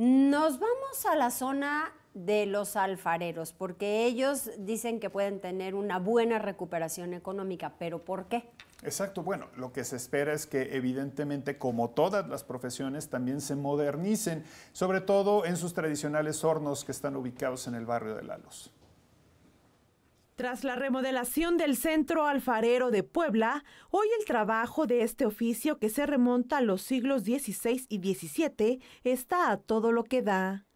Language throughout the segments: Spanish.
Nos vamos a la zona de los alfareros, porque ellos dicen que pueden tener una buena recuperación económica, pero ¿por qué? Exacto, bueno, lo que se espera es que evidentemente como todas las profesiones también se modernicen, sobre todo en sus tradicionales hornos que están ubicados en el barrio de La tras la remodelación del Centro Alfarero de Puebla, hoy el trabajo de este oficio que se remonta a los siglos XVI y XVII está a todo lo que da.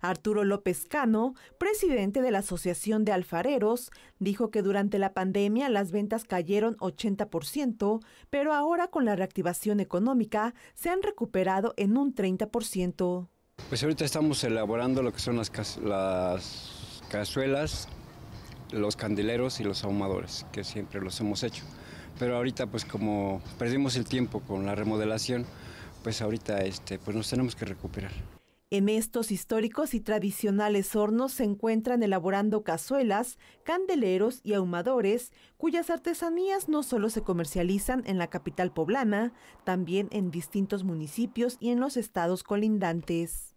Arturo López Cano, presidente de la Asociación de Alfareros, dijo que durante la pandemia las ventas cayeron 80%, pero ahora con la reactivación económica se han recuperado en un 30%. Pues ahorita estamos elaborando lo que son las, cazuelas los candeleros y los ahumadores, que siempre los hemos hecho. Pero ahorita, pues como perdimos el tiempo con la remodelación, pues ahorita este, pues nos tenemos que recuperar. En estos históricos y tradicionales hornos se encuentran elaborando cazuelas, candeleros y ahumadores, cuyas artesanías no solo se comercializan en la capital poblana, también en distintos municipios y en los estados colindantes.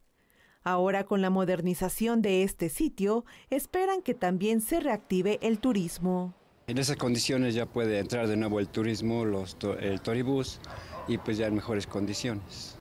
Ahora con la modernización de este sitio, esperan que también se reactive el turismo. En esas condiciones ya puede entrar de nuevo el turismo, el toribús y pues ya en mejores condiciones.